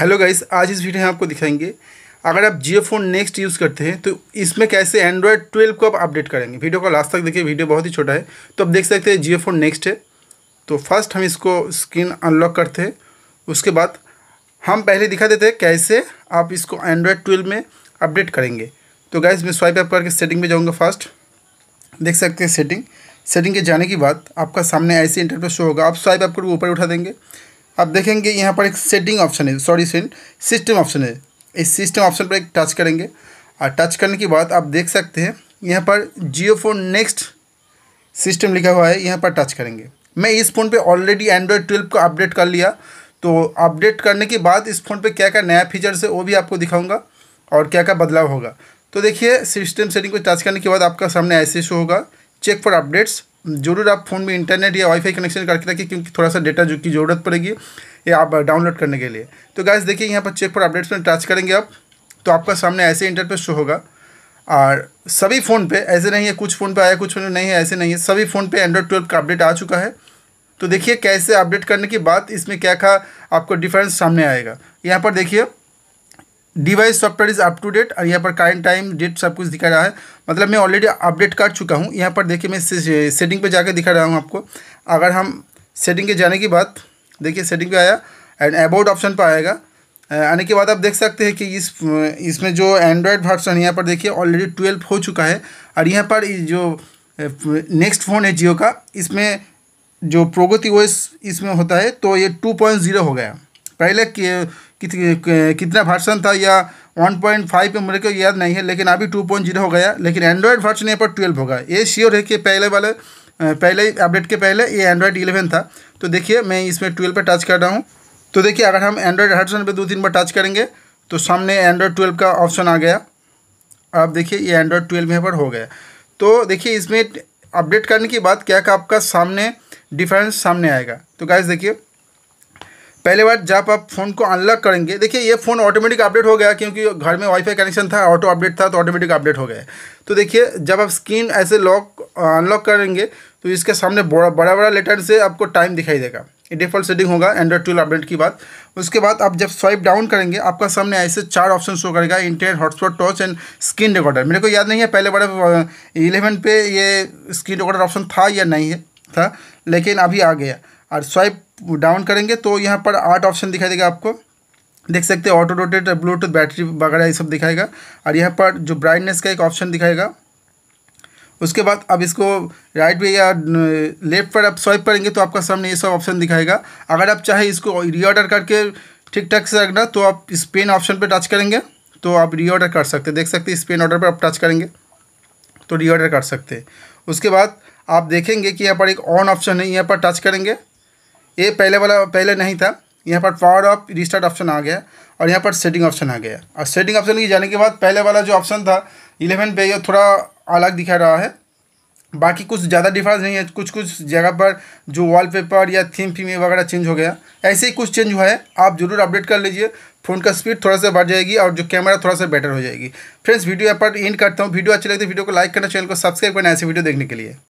hello guys आज इस video में आपको दिखाएंगे अगर आप जियो फोन नेक्स्ट यूज़ करते हैं तो इसमें कैसे एंड्रॉयड ट्वेल्व को आप अपडेट करेंगे वीडियो का लास्ट तक देखिए वीडियो बहुत ही छोटा है तो आप देख सकते हैं जियो फोन नेक्स्ट है तो फर्स्ट हम इसको स्क्रीन अनलॉक करते हैं उसके बाद हम पहले दिखा देते हैं कैसे आप इसको एंड्रॉयड ट्वेल्व में अपडेट करेंगे तो गाइज मैं स्वाइप ऐप करके सेटिंग में जाऊँगा फर्स्ट देख सकते हैं सेटिंग सेटिंग के जाने के बाद आपका सामने ऐसे इंटरफेस शो होगा आप स्वाइप ऐप करके ऊपर उठा देंगे आप देखेंगे यहाँ पर एक सेटिंग ऑप्शन है सॉरी सेन सिस्टम ऑप्शन है इस सिस्टम ऑप्शन पर एक टच करेंगे और टच करने के बाद आप देख सकते हैं यहाँ पर जियो फोन नेक्स्ट सिस्टम लिखा हुआ है यहाँ पर टच करेंगे मैं इस फ़ोन पे ऑलरेडी एंड्रॉयड ट्वेल्व को अपडेट कर लिया तो अपडेट करने के बाद इस फ़ोन पे क्या क्या नया फीचर्स है वो भी आपको दिखाऊंगा और क्या क्या बदलाव होगा तो देखिए सिस्टम सेटिंग को टच करने के बाद आपका सामने ऐसे शो होगा चेक फॉर अपडेट्स ज़रूर आप फ़ोन में इंटरनेट या वाईफाई कनेक्शन करके रखिए क्योंकि थोड़ा सा डेटा जो की ज़रूरत पड़ेगी ये आप डाउनलोड करने के लिए तो गैस देखिए यहाँ पर चेक पर अपडेट्स में टच करेंगे आप तो आपका सामने ऐसे इंटरफेस शो होगा और सभी फ़ोन पे ऐसे नहीं है कुछ फ़ोन पे आया कुछ फोन नहीं है ऐसे नहीं है सभी फ़ोन पे एंड्रॉयड ट्वेल्व का अपडेट आ चुका है तो देखिए कैसे अपडेट करने के बाद इसमें क्या क्या आपको डिफरेंस सामने आएगा यहाँ पर देखिए device software is up to date और यहाँ पर करंट टाइम डेट सब कुछ दिखा रहा है मतलब मैं ऑलरेडी अपडेट कर चुका हूँ यहाँ पर देखिए मैं सेटिंग पे जाकर दिखा रहा हूँ आपको अगर हम सेटिंग के जाने के बाद देखिए सेटिंग पे आया एंड अबाउट ऑप्शन पर आएगा आने के बाद आप देख सकते हैं कि इस इसमें जो एंड्रॉयड वर्सन यहाँ पर देखिए ऑलरेडी ट्वेल्व हो चुका है और यहाँ पर जो नेक्स्ट फ़ोन है जियो का इसमें जो प्रोगति ओएस इसमें होता है तो ये टू पॉइंट ज़ीरो हो गया पहले कित, कितना वर्सन था या 1.5 पर मेरे को याद नहीं है लेकिन अभी 2.0 हो गया लेकिन एंड्रॉयड वर्सन यहाँ पर 12 होगा ये श्योर है कि पहले वाले पहले अपडेट के पहले ये एंड्रॉयड 11 था तो देखिए मैं इसमें 12 पर टच कर रहा हूँ तो देखिए अगर हम एंड्रॉयड हर्सन पर दो तीन बार टच करेंगे तो सामने एंड्रॉयड ट्वेल्व का ऑप्शन आ गया अब देखिए ये एंड्रॉयड ट्वेल्व यहाँ पर हो गया तो देखिए इसमें अपडेट करने के बाद क्या आपका सामने डिफरेंस सामने आएगा तो गाइज देखिए पहले बार जब आप फ़ोन को अनलॉक करेंगे देखिए ये फ़ोन ऑटोमेटिक अपडेट हो गया क्योंकि घर में वाईफाई कनेक्शन था ऑटो अपडेट था तो ऑटोमेटिक अपडेट हो गया तो देखिए जब आप स्क्रीन ऐसे लॉक अनलॉक करेंगे तो इसके सामने बड़ा बड़ा बड़ा लेटर से आपको टाइम दिखाई देगा ये डिफॉल्ट सेटिंग होगा एंड्रॉइड ट्वेल्व अपडेट की बात उसके बाद आप जब स्वाइप डाउन करेंगे आपका सामने ऐसे चार ऑप्शन शो करेगा internet hotspot torch and screen recorder मेरे को याद नहीं है पहले बार इलेवन पे ये स्क्रीन रिकॉर्डर ऑप्शन था या नहीं है था लेकिन अभी आ गया और स्वाइप डाउन करेंगे तो यहाँ पर आठ ऑप्शन दिखाई देगा आपको देख सकते हैं ऑटो रोटेट ब्लूटूथ बैटरी वगैरह ये सब दिखाएगा और यहाँ पर जो ब्राइटनेस का एक ऑप्शन दिखाएगा उसके बाद अब इसको राइट वे या लेफ्ट पर आप स्वाइप करेंगे तो आपका सामने ये सब ऑप्शन दिखाएगा अगर आप चाहे इसको रीऑर्डर करके ठीक ठाक से रखना तो आप स्पेन ऑप्शन पर टच करेंगे तो आप रीऑर्डर कर सकते देख सकते हैं स्पेन ऑर्डर पर आप टच करेंगे तो रीऑर्डर कर सकते उसके बाद आप देखेंगे कि यहाँ पर एक ऑन ऑप्शन है यहाँ पर टच करेंगे ये पहले वाला पहले नहीं था यहाँ पर पावर ऑफ रिस्टार्ट ऑप्शन आ गया और यहाँ पर सेटिंग ऑप्शन आ गया और सेटिंग ऑप्शन की जाने के बाद पहले वाला जो ऑप्शन था इलेवन पे यह थोड़ा अलग दिखा रहा है बाकी कुछ ज़्यादा डिफरेंस नहीं है कुछ कुछ जगह पर जो वॉलपेपर या थीम फीम वगैरह चेंज हो गया ऐसे ही कुछ चेंज हुआ है आप ज़रूर अपडेट कर लीजिए फ़ोन का स्पीड थोड़ा सा बढ़ जाएगी और जो कैमरा थोड़ा सा बेटर हो जाएगी फ्रेंड्स वीडियो यहाँ पर एंड करता हूँ वीडियो अच्छी लगती है वीडियो को लाइक करना चैनल को सब्सक्राइब करना ऐसे वीडियो देखने के लिए